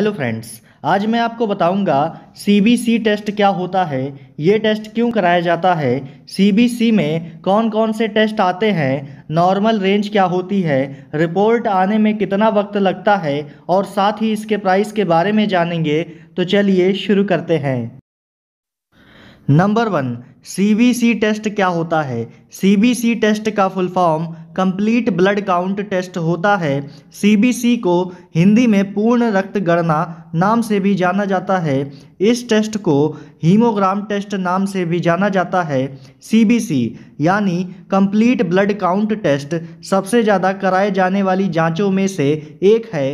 hello friends आज मैं आपको बताऊंगा सीबीसी टेस्ट क्या होता है ये टेस्ट क्यों कराया जाता है सीबीसी में कौन कौन से टेस्ट आते हैं नॉर्मल रेंज क्या होती है रिपोर्ट आने में कितना वक्त लगता है और साथ ही इसके प्राइस के बारे में जानेंगे तो चलिए शुरू करते हैं नंबर वन सीबीसी टेस्ट क्या होता है सीबीसी टेस्ट का full form complete blood count test होता है सीबीसी को हिंदी में पूर्ण रक्त गणना नाम से भी जाना जाता है इस टेस्ट को हीमोग्राम टेस्ट नाम से भी जाना जाता है सीबीसी यानी कंप्लीट ब्लड काउंट टेस्ट सबसे ज़्यादा कराए जाने वाली जांचों में से एक है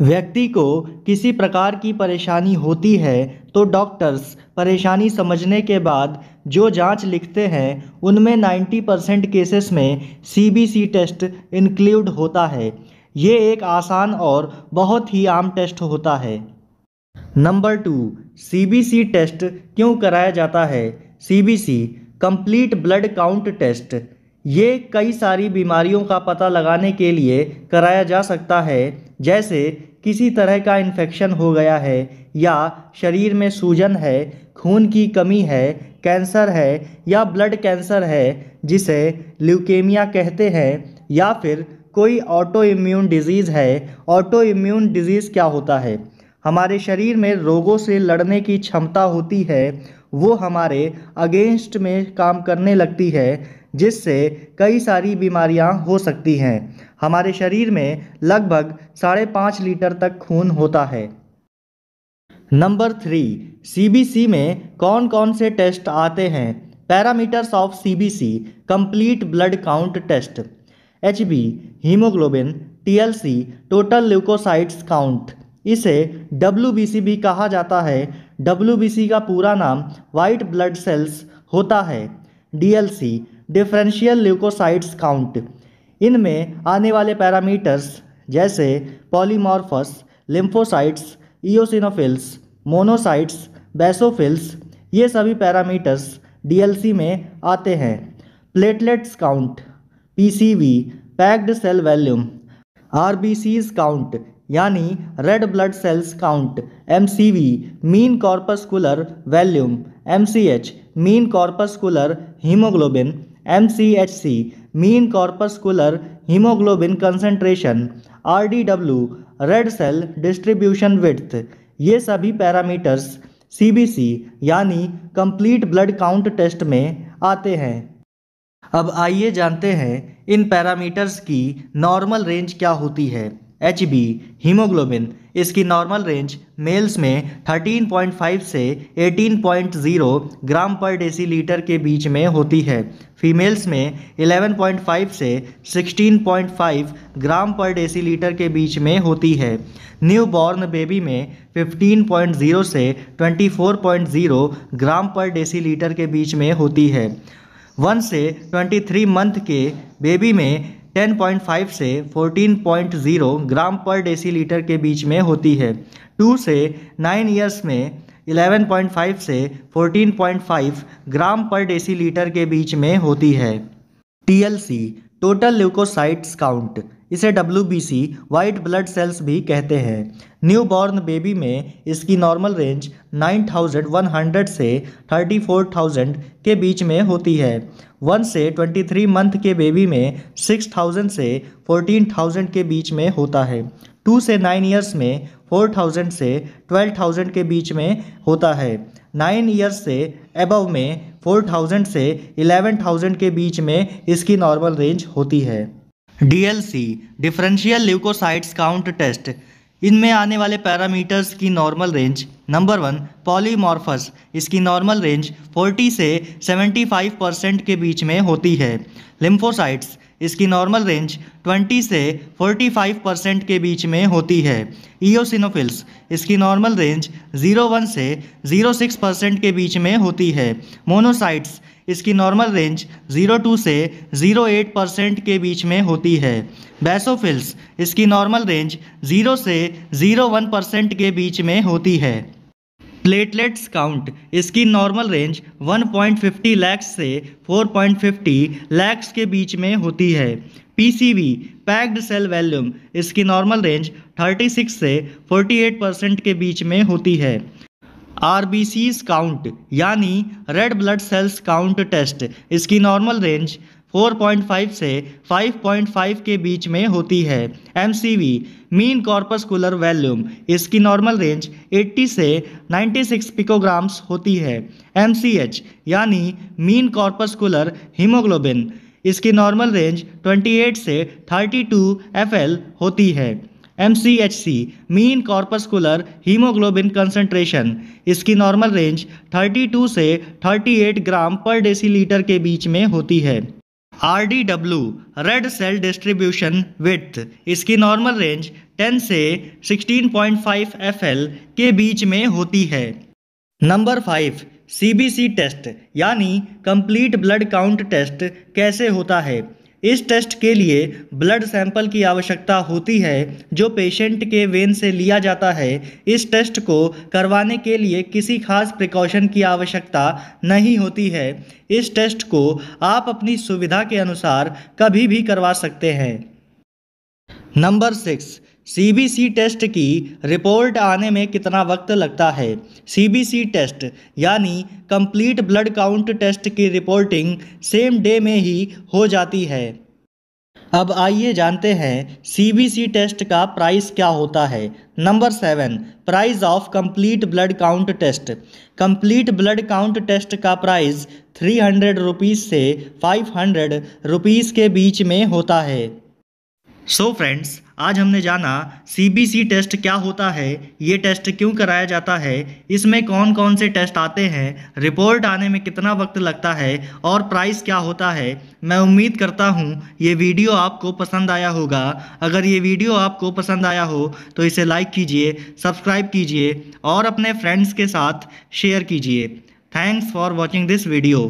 व्यक्ति को किसी प्रकार की परेशानी होती है तो डॉक्टर्स परेशानी समझने के बाद जो जांच लिखते हैं उनमें 90 परसेंट केसेस में सी टेस्ट इंक्लूड होता है ये एक आसान और बहुत ही आम टेस्ट होता है नंबर टू सी टेस्ट क्यों कराया जाता है C complete blood count test ये कई सारी बीमारियों का पता लगाने के लिए कराया जा सकता है जैसे किसी तरह का इन्फेक्शन हो गया है या शरीर में सूजन है खून की कमी है कैंसर है या ब्लड कैंसर है जिसे ल्यूकेमिया कहते हैं या फिर कोई ऑटो इम्यून डिजीज़ है ऑटो इम्यून डिजीज़ क्या होता है हमारे शरीर में रोगों से लड़ने की क्षमता होती है वो हमारे अगेंस्ट में काम करने लगती है जिससे कई सारी बीमारियां हो सकती हैं हमारे शरीर में लगभग साढ़े पाँच लीटर तक खून होता है नंबर थ्री सीबीसी में कौन कौन से टेस्ट आते हैं parameters of CBC complete blood count test H B haemoglobin TLC total leucocytes count इसे डब्ल्यू भी कहा जाता है डब्ल्यू का पूरा नाम वाइट ब्लड सेल्स होता है डीएलसी डिफरेंशियल ल्यूकोसाइट्स काउंट इनमें आने वाले पैरामीटर्स जैसे polymorphs lymphocytes eosinophils monocytes basophils ये सभी पैरामीटर्स डीएलसी में आते हैं platelets count PCV packed cell volume RBCs count यानी red blood cells count MCV mean corpuscular volume MCH mean corpuscular haemoglobin M C H C mean corpuscular haemoglobin concentration R D W red cell distribution width ये सभी parameters सी B सी यानी complete blood count test में आते हैं अब आइए जानते हैं इन पैरामीटर्स की नॉर्मल रेंज क्या होती है एच बी हीमोग्लोबिन इसकी नॉर्मल रेंज मेल्स में 13.5 से 18.0 ग्राम पर डेसीलीटर के बीच में होती है फीमेल्स में 11.5 से 16.5 ग्राम पर डेसीलीटर के बीच में होती है न्यू बॉर्न बेबी में 15.0 से 24.0 ग्राम पर डेसीलीटर के बीच में होती है वन से 23 मंथ के बेबी में 10.5 से 14.0 ग्राम पर डेसीलीटर के बीच में होती है टू से नाइन ईयर्स में 11.5 से 14.5 ग्राम पर डेसीलीटर के बीच में होती है टी टोटल ल्यूकोसाइट्स काउंट इसे W B C white blood cells भी कहते हैं न्यू बॉर्न बेबी में इसकी नॉर्मल रेंज 9,100 से 34,000 के बीच में होती है वन से 23 मंथ के बेबी में 6,000 से 14,000 के बीच में होता है टू से नाइन इयर्स में 4,000 से 12,000 के बीच में होता है नाइन इयर्स से एबव में फोर थाउजेंड से 11000 थाउजेंड के बीच में इसकी नॉर्मल रेंज होती है DLC differential leucocytes count test इनमें आने वाले पैरामीटर्स की normal range number one polymorphs इसकी नॉर्मल रेंज 40 से 75 परसेंट के बीच में होती है लिम्फोसाइट्स इसकी नॉर्मल रेंज 20 से 45 परसेंट के बीच में होती है ईओसिनोफिल्स इसकी नॉर्मल रेंज 01 से 06 परसेंट के बीच में होती है मोनोसाइट्स इसकी नॉर्मल रेंज 02 से 08 परसेंट के बीच में होती है बैसोफिल्स इसकी नॉर्मल रेंज 0 से 01 परसेंट के बीच में होती है प्लेटलेट्स काउंट इसकी नॉर्मल रेंज 1.50 लैक्स से 4.50 लैक्स के बीच में होती है पीसीवी पैक्ड सेल वॉल्यूम इसकी नॉर्मल रेंज 36 से 48 परसेंट के बीच में होती है आर काउंट यानी red blood cells count test इसकी नॉर्मल रेंज 4.5 से 5.5 के बीच में होती है एम मीन कॉर्पस्कुलर वैल्यूम इसकी नॉर्मल रेंज 80 से 96 पिकोग्राम्स होती है एम यानी मीन कॉर्पस्कुलर हीमोग्लोबिन इसकी नॉर्मल रेंज 28 से 32 एफएल होती है M C H C mean corpuscular haemoglobin concentration इसकी नॉर्मल रेंज 32 से 38 ग्राम पर डेसीलीटर के बीच में होती है R D W red cell distribution width इसकी नॉर्मल रेंज 10 से 16.5 पॉइंट के बीच में होती है number five C B C test यानी कंप्लीट ब्लड काउंट टेस्ट कैसे होता है इस टेस्ट के लिए ब्लड सैंपल की आवश्यकता होती है जो पेशेंट के वेन से लिया जाता है इस टेस्ट को करवाने के लिए किसी खास प्रिकॉशन की आवश्यकता नहीं होती है इस टेस्ट को आप अपनी सुविधा के अनुसार कभी भी करवा सकते हैं नंबर सिक्स सीबीसी टेस्ट की रिपोर्ट आने में कितना वक्त लगता है सीबीसी टेस्ट यानी कंप्लीट ब्लड काउंट टेस्ट की रिपोर्टिंग सेम डे में ही हो जाती है अब आइए जानते हैं सीबीसी टेस्ट का प्राइस क्या होता है number seven price of complete blood count test complete blood count test का प्राइस थ्री हंड्रेड रुपीज़ से फाइव हंड्रेड रुपीज़ के बीच में होता है सो so फ्रेंड्स आज हमने जाना सीबीसी टेस्ट क्या होता है ये टेस्ट क्यों कराया जाता है इसमें कौन कौन से टेस्ट आते हैं रिपोर्ट आने में कितना वक्त लगता है और प्राइस क्या होता है मैं उम्मीद करता हूँ ये वीडियो आपको पसंद आया होगा अगर ये वीडियो आपको पसंद आया हो तो इसे लाइक कीजिए सब्सक्राइब कीजिए और अपने फ्रेंड्स के साथ शेयर कीजिए thanks for watching this video